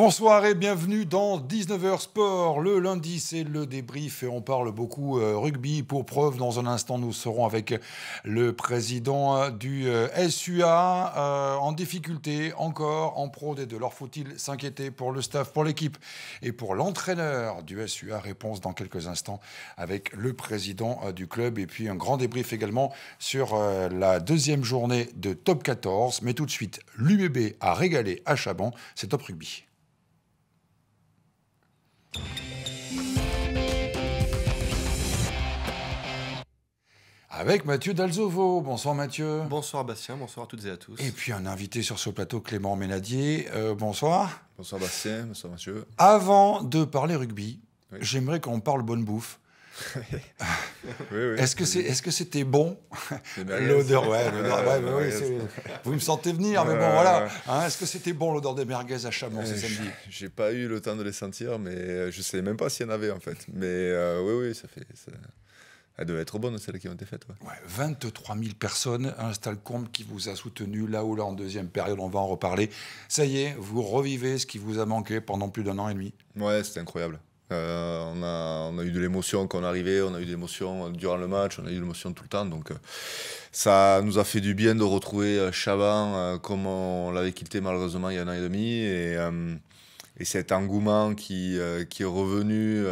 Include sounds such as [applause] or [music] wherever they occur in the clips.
Bonsoir et bienvenue dans 19h Sport. Le lundi, c'est le débrief et on parle beaucoup euh, rugby. Pour preuve, dans un instant, nous serons avec le président euh, du euh, SUA en difficulté encore en pro des deux. Alors faut-il s'inquiéter pour le staff, pour l'équipe et pour l'entraîneur du SUA Réponse dans quelques instants avec le président du club et puis un grand débrief également sur la deuxième journée de Top 14. Mais tout de suite, l'UBB a régalé à Chaban. C'est Top Rugby. Avec Mathieu Dalzovo. Bonsoir Mathieu. Bonsoir Bastien, bonsoir à toutes et à tous. Et puis un invité sur ce plateau, Clément Ménadier. Euh, bonsoir. Bonsoir Bastien, bonsoir Mathieu. Avant de parler rugby, j'aimerais qu'on parle bonne bouffe. [laughs] Est-ce que c'est, est-ce que c'était bon [laughs] L'odeur, vous me sentez venir, mais bon, voilà. Hein, est-ce que c'était bon l'odeur des merguez à Chamon euh, ce samedi J'ai pas eu le temps de les sentir, mais euh, je sais même pas s'il y en avait en fait. Mais euh, oui, oui, ça fait. Ça... Elle devait être bonne, celle qui ont été faites. 23 000 personnes, un Stalcombe qui vous a soutenu là ou là en deuxième période, on va en reparler. Ça y est, vous revivez ce qui vous a manqué pendant plus d'un an et demi. Ouais, c'était incroyable. Euh, on, a, on, a, eu de l'émotion quand on arrivait, on a eu de l'émotion durant le match, on a eu de l'émotion tout le temps. Donc euh, ça nous a fait du bien de retrouver euh, Chaban comme on l'avait quitté malheureusement il y a un an et demi. Et, et cet engouement qui, qui est revenu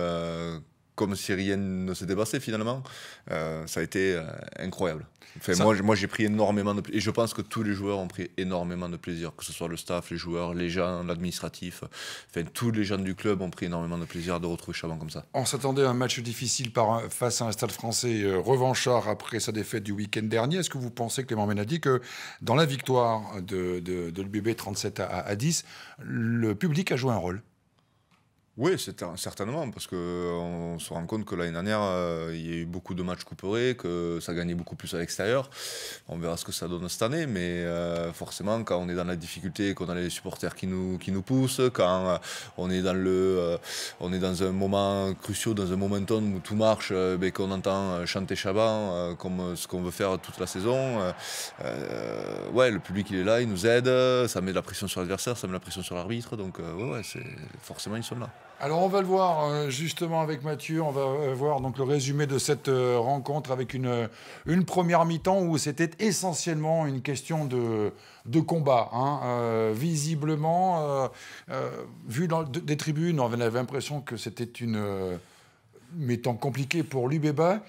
comme si rien ne s'était passé finalement. Euh, ça a été euh, incroyable. Moi, moi j'ai pris énormément de plaisir, Et je pense que tous les joueurs ont pris énormément de plaisir, que ce soit le staff, les joueurs, les gens, l'administratif. Enfin, tous les gens du club ont pris énormément de plaisir de retrouver Chaban comme ça. On s'attendait à un match difficile face à un stade français euh, revanchard après sa défaite du week-end dernier. Est-ce que vous pensez, Clément dit que dans la victoire de, de, de 37 à 10, le public a joué un rôle oui, certainement, parce qu'on euh, se rend compte que l'année dernière, euh, il y a eu beaucoup de matchs couperés, que ça gagnait beaucoup plus à l'extérieur. On verra ce que ça donne cette année, mais euh, forcément, quand on est dans la difficulté, qu'on a les supporters qui nous, qui nous poussent, quand on, est dans le, on est dans un moment crucial, dans un momentum où tout marche, mais ben, qu'on entend chanter Chaban comme ce qu'on veut faire toute la saison, ouais, le public il est là, il nous aide, ça met de la pression sur l'adversaire, ça met de la pression sur l'arbitre, donc ouais, ouais forcément ils sont là. Alors on va le voir euh, justement avec Mathieu, on va euh, voir donc le résumé de cette euh, rencontre avec une, une première mi-temps où c'était essentiellement une question de, de combat. Hein. visiblement, vu dans, des tribunes, on avait l'impression que c'était une mi-temps compliquée pour l'Ubeba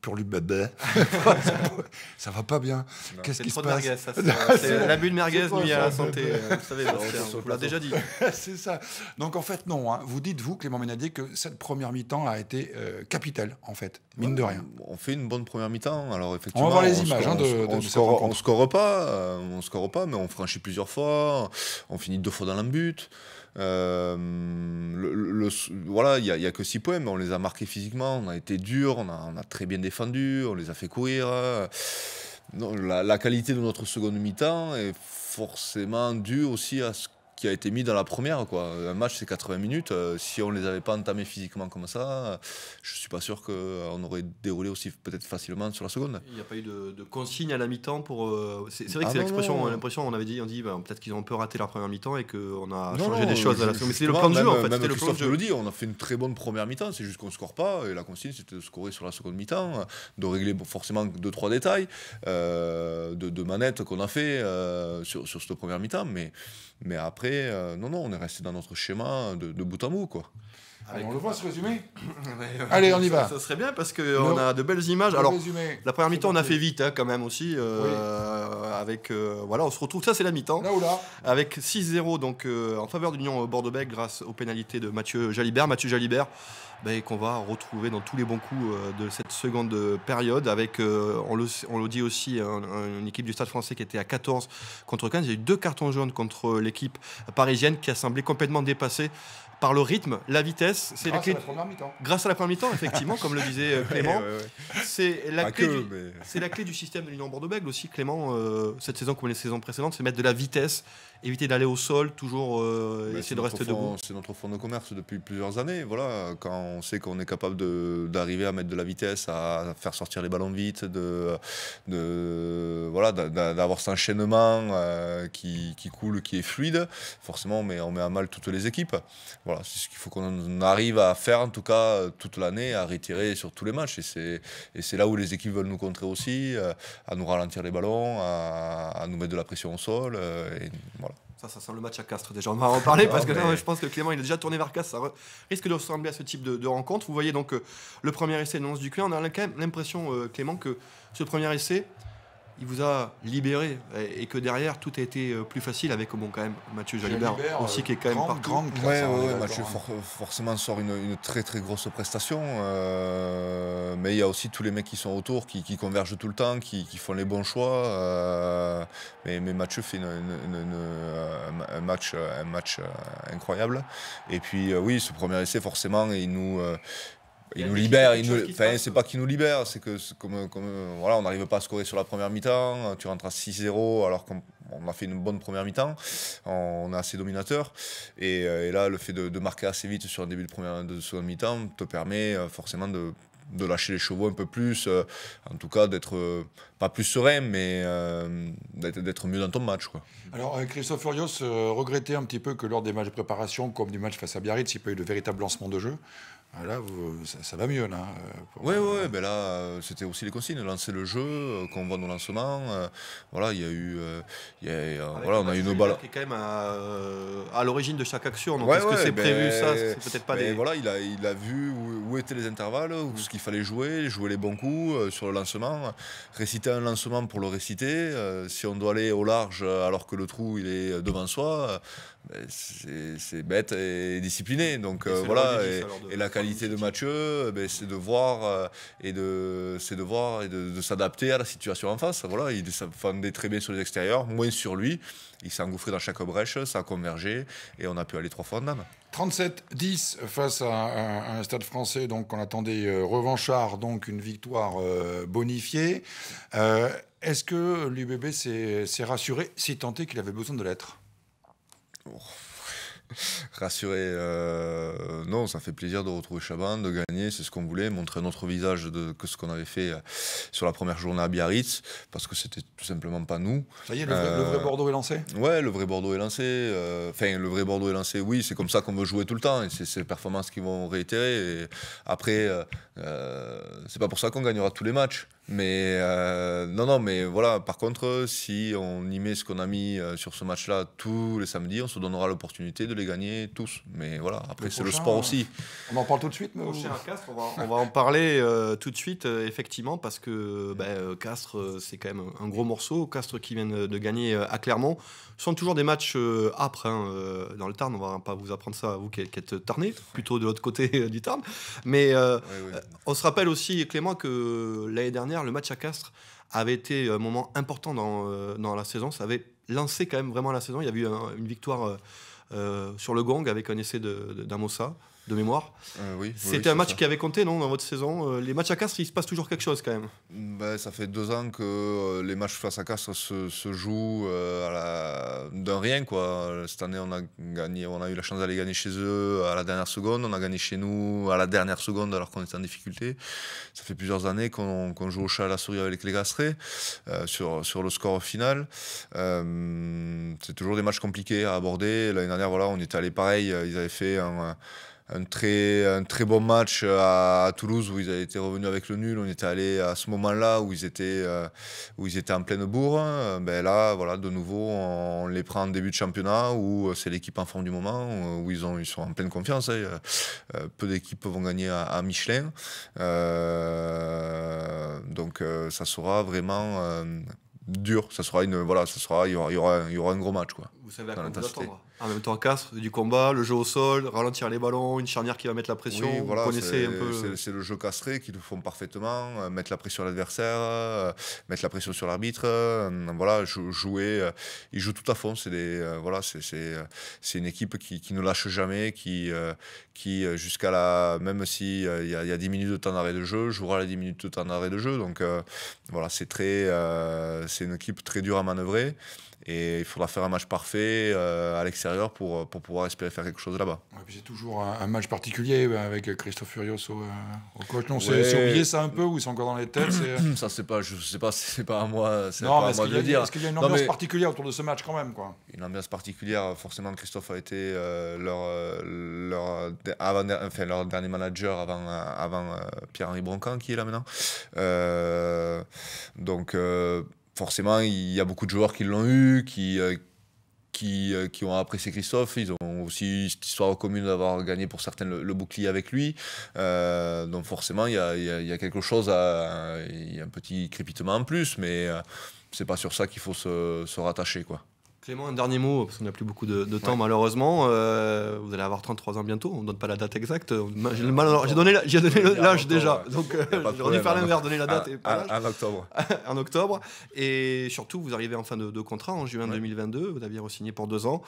pour lui bébé. Bah, bah. [laughs] ça va pas bien. Qu'est-ce qui se passe ah, L'abus de merguez nuit à la santé. Euh, vous savez, ah, euh, on l'a déjà dit. [laughs] c'est ça. Donc en fait, non. Hein. Vous dites, vous, Clément Ménadier, que cette première mi-temps a été euh, capitale, en fait, mine de rien. On fait une bonne première mi-temps. Alors effectivement, on va les images. Score, hein, on, ne score, pas, mais on franchit plusieurs fois. On finit deux fois dans l'embut. but. Euh, voilà, il n'y a, que six poèmes mais on les a marqués physiquement, on a été dur, on a, très bien défendu, on les a fait courir. la, qualité de notre seconde mi-temps est forcément due aussi à ce qui a été mis dans la première. Quoi. Un match, c'est 80 minutes. Euh, si on ne les avait pas entamés physiquement comme ça, je ne suis pas sûr qu'on aurait déroulé aussi peut-être facilement sur la seconde. Il n'y a pas eu de, consigne à la mi-temps pour. Euh, c'est vrai que ah c'est l'expression, on l'impression, on avait dit, on dit ben, peut-être qu'ils ont un peu raté leur première mi-temps et qu'on a changé des choses à la Mais c'était le plan de jeu en fait. Même le je le dis on a fait une très bonne première mi-temps, c'est juste qu'on ne score pas. Et la consigne, c'était de scorer sur la seconde mi-temps, de régler forcément deux trois détails euh, de, de manettes qu'on a fait sur, sur cette première mi-temps. Mais, mais après, euh, non, non, on est resté dans notre schéma de, bout en bout, quoi. Allez, ah, on le voit se résumer [laughs] euh, Allez, on y va. Ça, serait bien parce qu'on a de belles images. Alors, la première mi-temps, on a fait vite hein, quand même aussi. Euh, oui. Avec voilà, on se retrouve. Ça, c'est la mi-temps. Là ou là. Avec 6-0 donc en faveur de l'Union Bordeaux-Bègles grâce aux pénalités de Mathieu Jalibert. Mathieu Jalibert et ben, qu'on va retrouver dans tous les bons coups euh, de cette seconde euh, période. Avec, euh, on, le, on le dit aussi, une équipe du Stade français qui était à 14 contre 15. Il y a eu deux cartons jaunes contre l'équipe parisienne qui a semblé complètement dépassée par le rythme, la vitesse. C'est Grâce, la clé... à la première mi-temps. Grâce à la première mi-temps, effectivement, comme le disait [laughs] Clément. C'est la, la, clé du système de l'Union bordeaux bègles aussi, Clément, cette saison comme les saisons précédentes, c'est mettre de la vitesse éviter d'aller au sol, toujours euh, bah, essayer de rester debout. C'est notre fond de commerce depuis plusieurs années. Voilà, quand on sait qu'on est capable d'arriver à mettre de la vitesse, à faire sortir les ballons vite, de voilà, d'avoir cet enchaînement euh, qui, coule, qui est fluide, forcément on met, on met à mal toutes les équipes. Voilà, c'est ce qu'il faut qu'on arrive à faire en tout cas euh, toute l'année, à retirer sur tous les matchs. Et c'est là où les équipes veulent nous contrer aussi, euh, à nous ralentir les ballons, à, nous mettre de la pression au sol. et voilà. Ça, ça sent le match à Castres déjà. On va en parler ah, parce que je pense que Clément, il est déjà tourné vers Castres. Ça risque de ressembler à ce type de, rencontre. Vous voyez donc le premier essai de du clé On a quand même l'impression, Clément, que ce premier essai, il vous a libéré et, que derrière tout a été euh, plus facile avec bon quand même Mathieu Jalibert aussi qui est euh, quand même par grande hein, Mathieu hein. forcément sort une, très très grosse prestation euh, mais il y a aussi tous les mecs qui sont autour qui, convergent tout le temps qui, font les bons choix mais, Mathieu fait un match un match incroyable et puis oui ce premier essai forcément il nous il, nous libère, c'est pas qu'il nous libère, c'est que comme, euh, voilà, on n'arrive pas à scorer sur la première mi-temps, tu rentres à 6-0 alors qu'on a fait une bonne première mi-temps, on est assez dominateur. Euh, et, là, le fait de, marquer assez vite sur le début de, première, de seconde mi-temps te permet euh, forcément de, lâcher les chevaux un peu plus, en tout cas d'être pas plus serein, mais d'être mieux dans ton match. Quoi. Alors, Christophe Furios regretter un petit peu que lors des matchs de préparation, comme du match face à Biarritz, il n'y ait pas eu de véritable lancement de jeu. Ah, là, ça, va mieux, là. Euh, oui, oui, ouais, ben là, euh, c'était aussi les consignes, lancer le jeu, euh, qu'on voit nos lancements. voilà, il y a eu. voilà, on a eu nos balles. Qui quand même à, à l'origine de chaque action. est-ce que c'est ben, prévu ça peut-être pas ben, des. Voilà, il a, il a vu où, étaient les intervalles, où ce qu'il fallait jouer, jouer les bons coups sur le lancement, réciter un lancement pour le réciter. si on doit aller au large alors que le trou, il est devant soi, c'est bête et discipliné. Donc euh, et voilà, et, la qualité de Mathieu, eh ben, euh, c'est de voir et de c'est de et de, s'adapter à la situation en face. Voilà, il s'affandait très bien sur les extérieurs, moins sur lui. Il s'est engouffré dans chaque brèche, ça a convergé et on a pu aller trois fois en dame. 37-10 face à un, stade français, donc on attendait euh, revanchard, donc une victoire bonifiée. Est-ce que l'UBB s'est rassuré, si tenté qu'il avait besoin de l'être [laughs] rassurer. Euh, non, ça fait plaisir de retrouver Chaban, de gagner, c'est ce qu'on voulait, montrer notre visage de, que ce qu'on avait fait euh, sur la première journée à Biarritz, parce que c'était tout simplement pas nous. Ça y est, le vrai, euh, Bordeaux est lancé Ouais, le vrai Bordeaux est lancé. Enfin, le vrai Bordeaux est lancé, oui, c'est comme ça qu'on veut jouer tout le temps, et c'est ces performances qui vont réitérer. Et après, c'est pas pour ça qu'on gagnera tous les matchs. Mais euh, non, non, mais voilà, par contre, si on y met ce qu'on a mis euh, sur ce match-là tous les samedis, on se donnera l'opportunité de les gagner tous. Mais voilà, après, c'est le sport aussi. On en parle tout de suite, mais on va, en parler euh, tout de suite, effectivement, parce que bah, Castres, c'est quand même un gros morceau. Castres qui vient de gagner à Clermont. Ce sont toujours des matchs âpres hein, dans le Tarn. On va pas vous apprendre ça, vous qui êtes tarnés, plutôt de l'autre côté du Tarn. Mais on se rappelle aussi, Clément, que l'année dernière, le match à Castres avait été euh, un moment important euh, dans, la saison. Ça avait lancé quand même vraiment la saison. Il y a eu une victoire euh, sur le gong avec un essai d'Amosa de mémoire. Euh, oui, C'était un match qui avait compté, non, dans votre saison. Euh, les matchs à Castres, il se passe toujours quelque chose quand même. Mm, ben, ça fait deux ans que euh, les matchs face à Castres se, jouent d'un rien. Quoi. Cette année, on a, gagné, on a eu la chance d'aller gagner chez eux à la dernière seconde. On a gagné chez nous à la dernière seconde alors qu'on était en difficulté. Ça fait plusieurs années qu'on joue au chat à la souris avec les Castrés sur, sur le score final. C'est toujours des matchs compliqués à aborder. L'année dernière, voilà, on était allé pareil. Ils avaient fait un un très, un très bon match à, Toulouse où ils étaient revenus avec le nul. On était allé à ce moment-là où, ils étaient euh, où ils étaient en pleine bourre. Ben là, voilà, de nouveau, on, les prend en début de championnat où euh, c'est l'équipe en forme du moment, euh, où ils, ont, sont en pleine confiance. Hein. Peu d'équipes vont gagner à, Michelin. Euh, donc ça sera vraiment dur. Ça sera une, voilà, ça sera, il y aura, il y aura un gros match. Quoi. Vous savez à quoi vous attendre. En même temps, casse du combat, le jeu au sol, ralentir les ballons, une charnière qui va mettre la pression. voilà, c'est peu... le jeu castré qu'ils font parfaitement. Euh, mettre la pression à l'adversaire, euh, mettre la pression sur l'arbitre. Euh, voilà, jouer. ils jouent tout à fond. C'est voilà, c'est une équipe qui, ne lâche jamais, qui, qui jusqu'à la. Même s'il il y, a, 10 minutes de temps d'arrêt de jeu, jouera les 10 minutes de temps d'arrêt de jeu. Donc voilà, c'est très. c'est une équipe très dure à manœuvrer. Et il faudra faire un match parfait euh, à l'extérieur pour, euh, pour pouvoir espérer faire quelque chose là-bas. c'est toujours un, match particulier avec Christophe Furios au, euh, coach. Non, c'est oublié ça un peu ou sont encore dans les têtes Ça, c'est pas, je sais pas, [laughs] c'est pas à moi, c'est pas à moi de dire. Est-ce qu'il y a une ambiance particulière autour de ce match quand même quoi Une ambiance particulière, forcément, Christophe a été leur, leur, enfin, leur dernier manager avant, avant Pierre-Henri Broncan qui est là maintenant. donc forcément, il y a beaucoup de joueurs qui l'ont eu, qui, qui, euh, qui ont apprécié Christophe. Ils ont aussi cette histoire commune d'avoir gagné pour certains le, bouclier avec lui. Euh, donc forcément, il y a, y a, quelque chose, il y a un petit crépitement en plus, mais euh, c'est pas sur ça qu'il faut se, se rattacher. quoi un dernier mot, parce qu'on n'a plus beaucoup de, temps malheureusement. Euh, vous allez avoir 33 ans bientôt, on ne donne pas la date exacte. Euh, j'ai donné l'âge déjà, donc euh, j'aurais dû faire donner la date. en octobre. en [laughs] octobre. Et surtout, vous arrivez en fin de, contrat en juin 2022, vous aviez re-signé pour deux ans.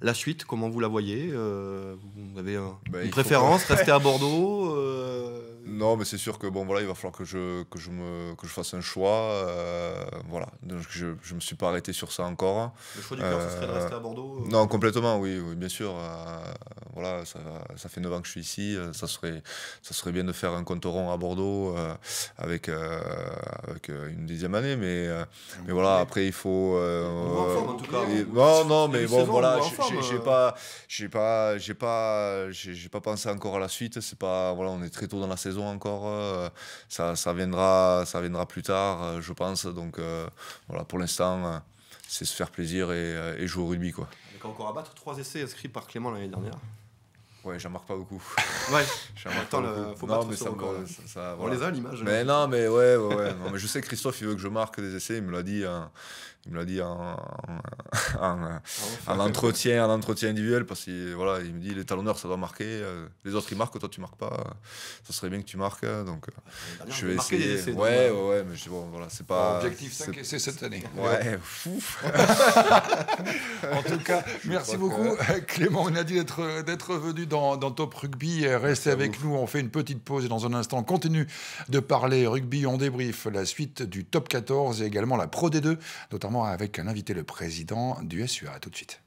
La suite, comment vous la voyez euh, Vous avez bah, une préférence Rester à [laughs] Bordeaux non, mais c'est sûr que bon, voilà, il va falloir que je, que je, me, que je fasse un choix. Euh, voilà, donc je ne me suis pas arrêté sur ça encore. Le choix du cœur, ce serait de rester à Bordeaux euh Non, complètement, oui, oui bien sûr. Euh, voilà, ça, fait 9 ans que je suis ici, euh, ça serait, ça serait bien de faire un compte rond à Bordeaux euh, avec, euh, avec une dixième année, mais, mais voilà, après il faut. Non, non, mais bon, voilà, j'ai pas, j'ai pas, j'ai pas, j'ai pas pensé encore à la suite. C'est pas, voilà, on est très tôt dans la saison encore. ça, viendra, ça viendra plus tard, je pense. Donc voilà, pour l'instant c'est se faire plaisir et, jouer au rugby. Quoi. encore trois essais inscrits par Clément l'année dernière. Ouais, j'en marque pas beaucoup. ouais. [laughs] J'en marque pas Faut non, mais ça, encore, ça, ça, On les a l'image. Mais hein. non, mais ouais, ouais, ouais. [laughs] non, mais je sais que Christophe, il veut que je marque des essais. Il me l'a dit. Hein. Il me l'a dit en, en, en, ah, en entretien, en entretien individuel, parce qu'il voilà, il me dit les talonneurs, ça doit marquer. Euh, les autres, ils marquent, toi, tu marques pas. Ça serait bien que tu marques. Hein, donc, euh, ah, je vais essayer. ouais, ouais, ouais, mais bon, voilà, c'est pas. Objectif c'est cette année. Ouais, fou. [laughs] en tout cas, merci beaucoup, Clément. On a dit d'être venu dans dans, Top Rugby. Restez avec nous. On fait une petite pause et dans un instant, on continue de parler rugby. On débrief la suite du Top 14 et également la Pro D2, notamment avec un invité, le président du SUA. tout de suite.